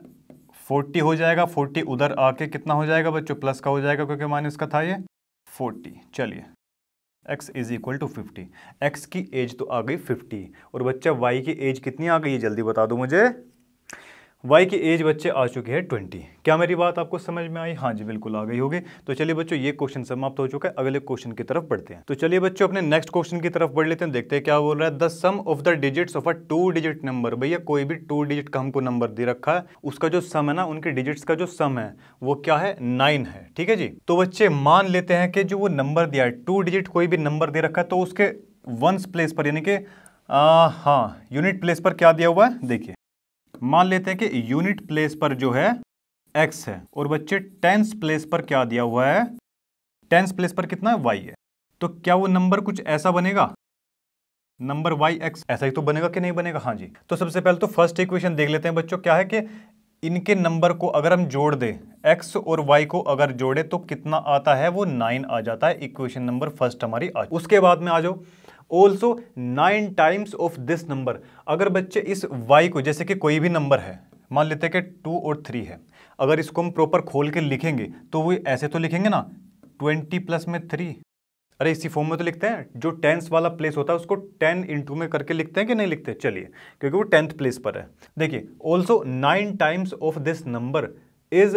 फोर्टी हो जाएगा फोर्टी उधर आके कितना हो जाएगा बच्चों प्लस का हो जाएगा क्योंकि माइनस का था ये फोर्टी चलिए x is equal to fifty x की एज तो आ गई फिफ्टी और बच्चा y की एज कितनी आ गई है जल्दी बता दो मुझे वाई की एज बच्चे आ चुके हैं ट्वेंटी क्या मेरी बात आपको समझ में आई हाँ जी बिल्कुल आ गई होगी तो चलिए बच्चों ये क्वेश्चन समाप्त हो चुका है अगले क्वेश्चन की तरफ बढ़ते हैं तो चलिए बच्चों अपने नेक्स्ट क्वेश्चन की तरफ बढ़ लेते हैं देखते हैं क्या बोल रहा है the sum of the digits of a two digit number भैया कोई भी टू डिजिट का हमको नंबर दे रखा है उसका जो सम है ना उनके डिजिट्स का जो सम है वो क्या है नाइन है ठीक है जी तो बच्चे मान लेते हैं कि जो वो नंबर दिया है टू डिजिट कोई भी नंबर दे रखा है तो उसके वंस प्लेस पर यानी कि हाँ यूनिट प्लेस पर क्या दिया हुआ है देखिए मान लेते हैं कि यूनिट प्लेस पर जो है एक्स है और बच्चे टेंस प्लेस पर क्या दिया हुआ है टेंस प्लेस पर कितना है वाई है तो क्या वो नंबर कुछ ऐसा बनेगा नंबर वाई एक्स ऐसा ही तो बनेगा कि नहीं बनेगा हाँ जी तो सबसे पहले तो फर्स्ट इक्वेशन देख लेते हैं बच्चों क्या है कि इनके नंबर को अगर हम जोड़ दें x और y को अगर जोड़े तो कितना आता है वो नाइन आ जाता है इक्वेशन नंबर फर्स्ट हमारी आ उसके बाद में आ जाओ also nine times of this number अगर बच्चे इस वाई को जैसे कि कोई भी नंबर है मान लेते हैं कि टू और थ्री है अगर इसको हम प्रॉपर खोल के लिखेंगे तो वो ऐसे तो लिखेंगे ना ट्वेंटी प्लस में थ्री अरे इसी फॉर्म में तो लिखते हैं जो टेंथ वाला प्लेस होता है उसको टेन इंटू में करके लिखते हैं कि नहीं लिखते चलिए क्योंकि वो टेंथ प्लेस पर है देखिए also nine times of this number is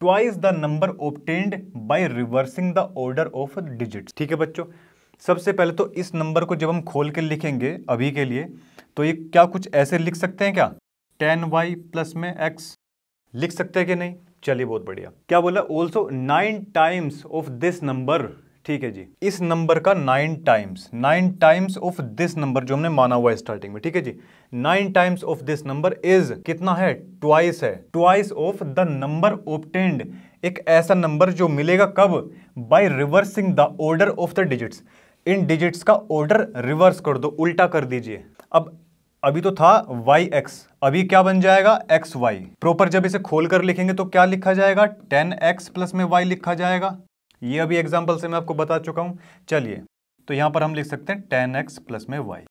twice the number obtained by reversing the order of digit ठीक है बच्चों सबसे पहले तो इस नंबर को जब हम खोल के लिखेंगे अभी के लिए तो ये क्या कुछ ऐसे लिख सकते हैं क्या टेन वाई प्लस में एक्स लिख सकते हैं कि नहीं चलिए बहुत बढ़िया क्या बोला also nine times of this number ठीक है जी इस नंबर का nine times nine times of this number जो हमने माना हुआ है स्टार्टिंग में ठीक है जी nine times of this number is कितना है ट्वाइस है twice of the number obtained एक ऐसा नंबर जो मिलेगा कब by reversing the order of the digits इन डिजिट्स का ऑर्डर रिवर्स कर दो उल्टा कर दीजिए अब अभी तो था वाई एक्स अभी क्या बन जाएगा एक्स वाई प्रॉपर जब इसे खोल कर लिखेंगे तो क्या लिखा जाएगा टेन एक्स प्लस में वाई लिखा जाएगा ये अभी एग्जाम्पल से मैं आपको बता चुका हूँ चलिए तो यहाँ पर हम लिख सकते हैं टेन एक्स प्लस में वाई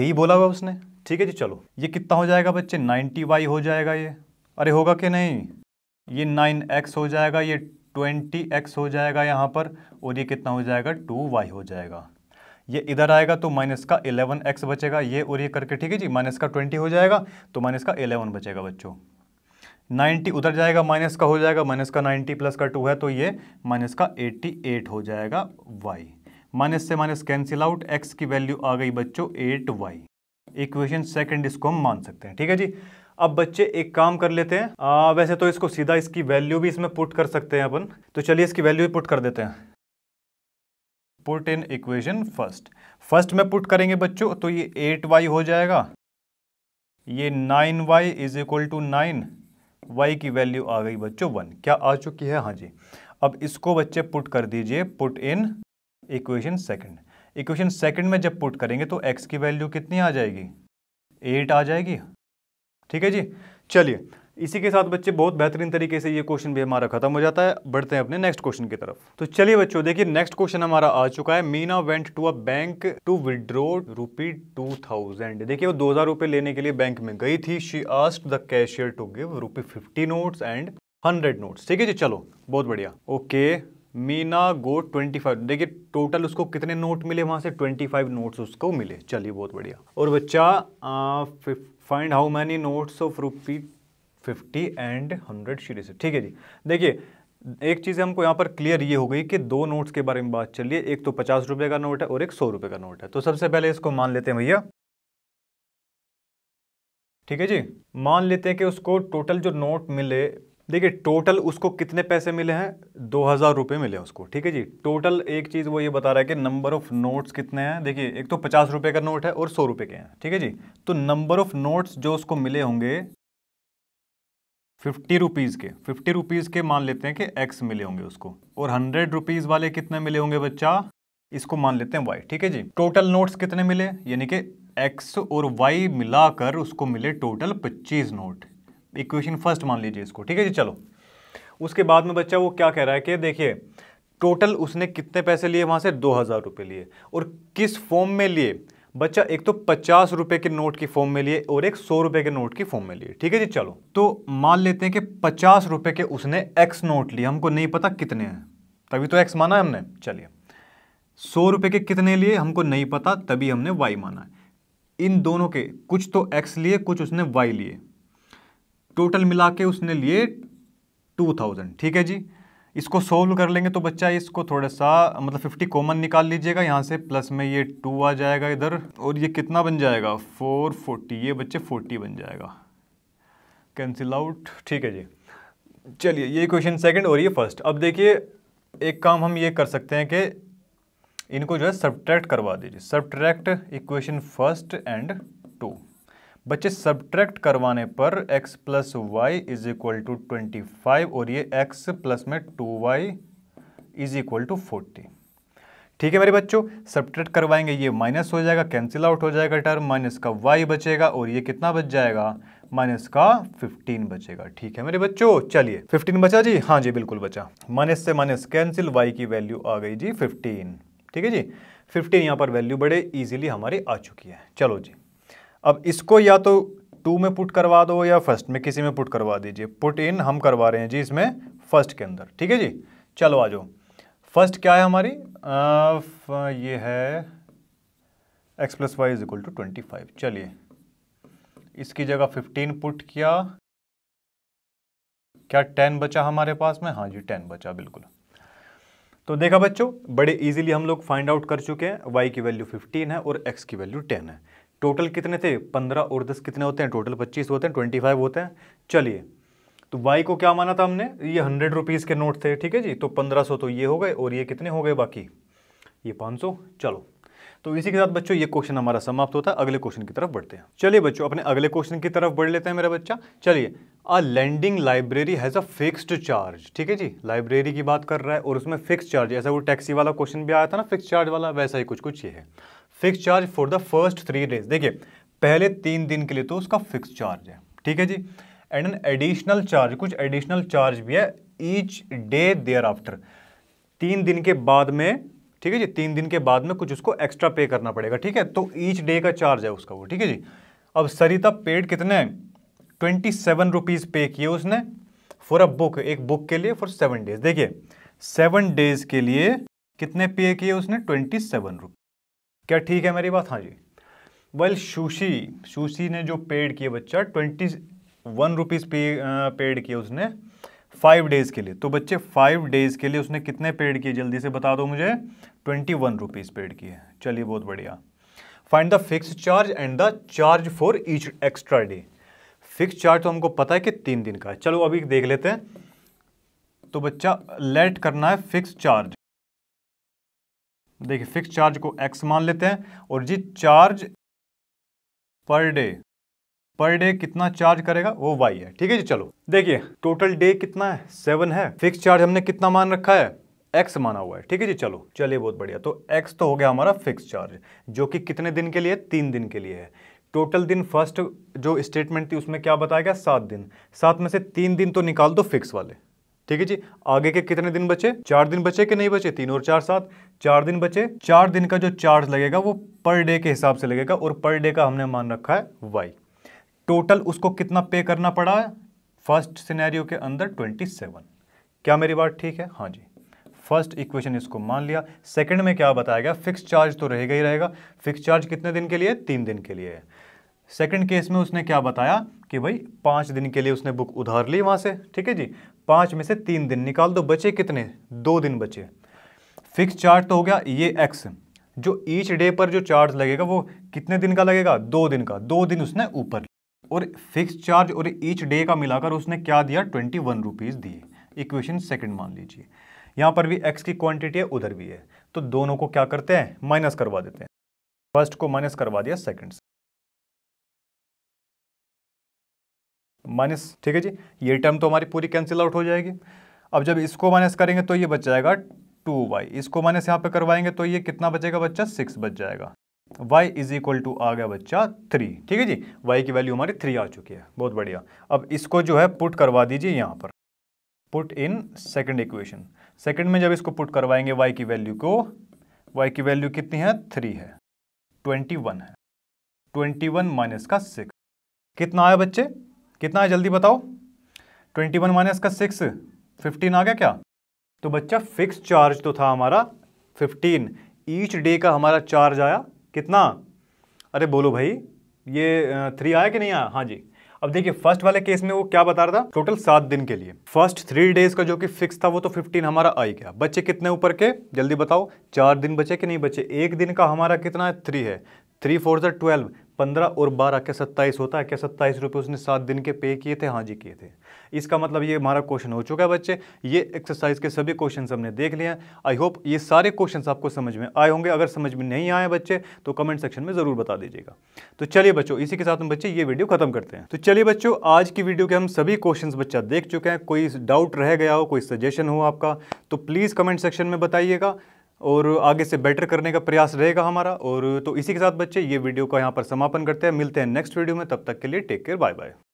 यही बोला हुआ उसने ठीक है जी चलो ये कितना हो जाएगा बच्चे नाइन्टी वाई हो जाएगा ये अरे होगा कि नहीं ये नाइन एक्स हो जाएगा ये ट्वेंटी एक्स हो जाएगा यहाँ पर और ये कितना हो जाएगा टू वाई हो जाएगा ये इधर आएगा तो माइनस का इलेवन एक्स बचेगा ये और ये करके ठीक है जी माइनस का ट्वेंटी हो जाएगा तो माइनस का इलेवन बचेगा बच्चों नाइन्टी उधर जाएगा माइनस का हो जाएगा माइनस का नाइन्टी प्लस का टू है तो ये माइनस का एट्टी एट हो जाएगा वाई माइनस से माइनस कैंसिल आउट एक्स की वैल्यू आ गई बच्चों एट वाई इक्वेशन सेकेंड इसको हम मान सकते हैं ठीक है जी अब बच्चे एक काम कर लेते हैं आ, वैसे तो इसको सीधा इसकी वैल्यू भी इसमें पुट कर सकते हैं अपन तो चलिए इसकी वैल्यू भी पुट कर देते हैं put in equation first first में पुट करेंगे बच्चों तो ये एट वाई हो जाएगा ये nine y is equal to nine y की वैल्यू आ गई बच्चों वन क्या आ चुकी है हाँ जी अब इसको बच्चे पुट कर दीजिए put in equation second equation second में जब पुट करेंगे तो एक्स की वैल्यू कितनी आ जाएगी एट आ जाएगी ठीक है जी चलिए इसी के साथ बच्चे बहुत बेहतरीन तरीके से ये क्वेश्चन भी हमारा खत्म हो जाता है बढ़ते हैं अपने नेक्स्ट क्वेश्चन की तरफ तो चलिए बच्चों देखिए नेक्स्ट क्वेश्चन हमारा आ चुका है Meena went to a bank to withdraw rupee two thousand देखिए वो दो हजार रुपए लेने के लिए बैंक में गई थी she asked the cashier to give rupee fifty note and hundred notes ठीक है जी चलो बहुत बढ़िया okay Meena go twenty five देखिए टोटल उसको कितने नोट मिले वहां से ट्वेंटी फाइव नोट उसको मिले चलिए बहुत बढ़िया और बच्चा find how many notes of rupee fifty and hundred series है ठीक है जी देखिए एक चीज़ हमको यहाँ पर क्लियर ये हो गई कि दो नोट्स के बारे में बात चलिए एक तो पचास रुपये का नोट है और एक सौ रुपये का नोट है तो सबसे पहले इसको मान लेते हैं भैया ठीक है जी मान लेते हैं कि उसको टोटल जो नोट मिले देखिए टोटल उसको कितने पैसे मिले हैं दो हज़ार रुपये मिले उसको ठीक है जी टोटल एक चीज़ वो ये बता रहा है कि नंबर ऑफ़ नोट्स कितने हैं देखिए एक तो पचास रुपये का नोट है और सौ रुपये के हैं ठीक है जी तो नंबर ऑफ़ नोट्स जो उसको मिले होंगे फिफ्टी रुपीज़ के फिफ्टी रुपीज़ के मान लेते हैं कि एक्स मिले होंगे उसको और हंड्रेड रुपीज़ वाले कितने मिले होंगे बच्चा इसको मान लेते हैं वाई ठीक है जी टोटल नोट्स कितने मिले यानी कि एक्स और वाई मिलाकर उसको मिले टोटल पच्चीस नोट इक्वेशन फर्स्ट मान लीजिए इसको ठीक है जी चलो उसके बाद में बच्चा वो क्या कह रहा है कि देखिए टोटल उसने कितने पैसे लिए वहाँ से दो हज़ार लिए और किस फॉर्म में लिए बच्चा एक तो पचास रुपए के नोट की फॉर्म में लिए और एक सौ रुपए के नोट की फॉर्म में लिए ठीक है जी चलो तो मान लेते हैं कि पचास रुपए के उसने एक्स नोट लिए हमको नहीं पता कितने हैं तभी तो एक्स माना है हमने चलिए सौ रुपए के कितने लिए हमको नहीं पता तभी हमने वाई माना है इन दोनों के कुछ तो एक्स लिए कुछ उसने वाई लिए टोटल मिला के उसने लिए टू थाउजेंड ठीक है जी इसको सोल्व कर लेंगे तो बच्चा इसको थोड़ा सा मतलब 50 कॉमन निकाल लीजिएगा यहाँ से प्लस में ये टू आ जाएगा इधर और ये कितना बन जाएगा 440 ये बच्चे 40 बन जाएगा कैंसिल आउट ठीक है जी चलिए ये क्वेश्चन सेकंड और ये फर्स्ट अब देखिए एक काम हम ये कर सकते हैं कि इनको जो है सब्ट्रैक्ट करवा दीजिए subtract equation first and two बच्चे सब्ट्रैक्ट करवाने पर x plus y is equal to twenty five और ये x प्लस में two y is equal to forty ठीक है मेरे बच्चों सब्ट्रैक्ट करवाएंगे ये माइनस हो जाएगा कैंसिल आउट हो जाएगा टर्म माइनस का y बचेगा और ये कितना बच जाएगा माइनस का 15 बचेगा ठीक है मेरे बच्चों चलिए 15 बचा जी हाँ जी बिल्कुल बचा माइनस से माइनस कैंसिल वाई की वैल्यू आ गई जी फिफ्टीन ठीक है जी फिफ्टीन यहाँ पर वैल्यू बड़े ईजिली हमारी आ चुकी है चलो जी अब इसको या तो टू में पुट करवा दो या फर्स्ट में किसी में पुट करवा दीजिए पुट इन हम करवा रहे हैं जी इसमें फर्स्ट के अंदर ठीक है जी चलो आ जाओ फर्स्ट क्या है हमारी आ, ये है x plus y is equal to twenty five चलिए इसकी जगह फिफ्टीन पुट किया क्या टेन बचा हमारे पास में हाँ जी टेन बचा बिल्कुल तो देखा बच्चों बड़े इजीली हम लोग फाइंड आउट कर चुके हैं वाई की वैल्यू फिफ्टीन है और एक्स की वैल्यू टेन है टोटल कितने थे पंद्रह और दस कितने होते हैं टोटल पच्चीस होते हैं ट्वेंटी फाइव होते हैं चलिए तो वाई को क्या माना था हमने ये हंड्रेड रुपीज़ के नोट थे ठीक है जी तो पंद्रह सौ तो ये हो गए और ये कितने हो गए बाकी ये पाँच सौ चलो तो इसी के साथ बच्चों ये क्वेश्चन हमारा समाप्त होता है अगले क्वेश्चन की तरफ बढ़ते हैं चलिए बच्चों अपने अगले क्वेश्चन की तरफ बढ़ लेते हैं मेरा बच्चा चलिए a lending library has a fixed charge ठीक है जी लाइब्रेरी की बात कर रहा है और उसमें फिक्स चार्ज ऐसा वो टैक्सी वाला क्वेश्चन भी आया था ना फिक्स चार्ज वाला वैसा ही कुछ कुछ ये है fix charge for the first three days देखिए पहले तीन दिन के लिए तो उसका फिक्स चार्ज है ठीक है जी एंड एन एडिशनल चार्ज कुछ एडिशनल चार्ज भी है ईच डे देयर आफ्टर तीन दिन के बाद में ठीक है जी तीन दिन के बाद में कुछ उसको एक्स्ट्रा पे करना पड़ेगा ठीक है तो ईच डे का चार्ज है उसका वो ठीक है जी अब सरिता पेड कितने हैं ट्वेंटी सेवन रुपीज़ पे किए उसने फॉर अ बुक एक बुक के लिए फॉर सेवन डेज देखिए सेवन डेज के लिए कितने पे किए उसने ट्वेंटी सेवन रुपीज़ क्या ठीक है मेरी बात हाँ जी वेल शूशी शूशी ने जो पेड किया बच्चा ट्वेंटी वन रुपीज़ पे पेड किया उसने फाइव डेज़ के लिए तो बच्चे फाइव डेज़ के लिए उसने कितने पेड किए जल्दी से बता दो मुझे ट्वेंटी वन रुपीज़ पेड किए चलिए बहुत बढ़िया find the fix charge and the charge for each extra day fix charge तो हमको पता है कि तीन दिन का है चलो अभी देख लेते हैं तो बच्चा लेट करना है फिक्स चार्ज देखिए फिक्स चार्ज को एक्स मान लेते हैं और जी charge per day per day कितना चार्ज करेगा वो वाई है ठीक है जी चलो देखिए टोटल डे कितना है सेवन है फिक्स चार्ज हमने कितना मान रखा है एक्स माना हुआ है ठीक है जी चलो चलिए बहुत बढ़िया तो एक्स तो हो गया हमारा फिक्स चार्ज जो कि कितने दिन के लिए तीन दिन के लिए है टोटल दिन फर्स्ट जो स्टेटमेंट थी उसमें क्या बताया गया सात दिन सात में से तीन दिन तो निकाल दो फिक्स वाले ठीक है जी आगे के कितने दिन बचे चार दिन बचे कि नहीं बचे तीन और चार सात चार दिन बचे चार दिन का जो चार्ज लगेगा वो पर डे के हिसाब से लगेगा और पर डे का हमने मान रखा है वाई टोटल उसको कितना पे करना पड़ा है फर्स्ट सिनेरियो के अंदर ट्वेंटी सेवन क्या मेरी बात ठीक है हाँ जी फर्स्ट इक्वेशन इसको मान लिया सेकंड में क्या बताया गया फिक्स चार्ज तो रहेगा ही रहेगा फिक्स चार्ज कितने दिन के लिए तीन दिन के लिए है सेकंड केस में उसने क्या बताया कि भाई पाँच दिन के लिए उसने बुक उधार ली वहाँ से ठीक है जी पाँच में से तीन दिन निकाल दो बचे कितने दो दिन बचे फिक्स चार्ज तो हो गया ये एक्स जो ईच डे पर जो चार्ज लगेगा वो कितने दिन का लगेगा दो दिन का दो दिन उसने ऊपर और फिक्स चार्ज और ईच डे का मिलाकर उसने क्या दिया ट्वेंटी वन रुपीज़ दिए इक्वेशन सेकंड मान लीजिए यहाँ पर भी एक्स की क्वांटिटी है उधर भी है तो दोनों को क्या करते हैं माइनस करवा देते हैं फर्स्ट को माइनस करवा दिया सेकेंड से माइनस ठीक है जी ये टर्म तो हमारी पूरी कैंसिल आउट हो जाएगी अब जब इसको माइनस करेंगे तो ये बच जाएगा टू वाई इसको माइनस यहाँ पे करवाएंगे तो ये कितना बचेगा बच्चा सिक्स बच जाएगा y इज इक्वल टू आ गया बच्चा थ्री ठीक है जी y की वैल्यू हमारी थ्री आ चुकी है बहुत बढ़िया अब इसको जो है पुट करवा दीजिए यहाँ पर put in second equation second में जब इसको पुट करवाएंगे y की वैल्यू को y की वैल्यू कितनी है थ्री है ट्वेंटी वन है ट्वेंटी वन माइनस का सिक्स कितना आया बच्चे कितना आया जल्दी बताओ ट्वेंटी वन माइनस का सिक्स फिफ्टीन आ गया क्या तो बच्चा फिक्स चार्ज तो था हमारा फिफ्टीन ईच डे का हमारा चार्ज आया कितना अरे बोलो भाई ये थ्री आया कि नहीं आया हाँ जी अब देखिए फर्स्ट वाले केस में वो क्या बता रहा था टोटल सात दिन के लिए फर्स्ट थ्री डेज का जो कि फिक्स था वो तो फिफ्टीन हमारा आई गया बच्चे कितने ऊपर के जल्दी बताओ चार दिन बचे कि नहीं बचे एक दिन का हमारा कितना है थ्री है थ्री फोर ज़र ट्वेल्व पंद्रह और बारह क्या सत्ताईस होता है क्या सत्ताईस रुपये उसने सात दिन के पे किए थे हाँ जी किए थे इसका मतलब ये हमारा क्वेश्चन हो चुका है बच्चे ये एक्सरसाइज के सभी क्वेश्चन हमने देख लिया आई होप ये सारे क्वेश्चन आपको समझ में आए होंगे अगर समझ में नहीं आए बच्चे तो कमेंट सेक्शन में ज़रूर बता दीजिएगा तो चलिए बच्चों इसी के साथ हम बच्चे ये वीडियो खत्म करते हैं तो चलिए बच्चों आज की वीडियो के हम सभी क्वेश्चन बच्चा देख चुके हैं कोई डाउट रह गया हो कोई सजेशन हो आपका तो प्लीज़ कमेंट सेक्शन में बताइएगा और आगे से बेटर करने का प्रयास रहेगा हमारा और तो इसी के साथ बच्चे ये वीडियो का यहाँ पर समापन करते हैं मिलते हैं नेक्स्ट वीडियो में तब तक के लिए टेक केयर बाय बाय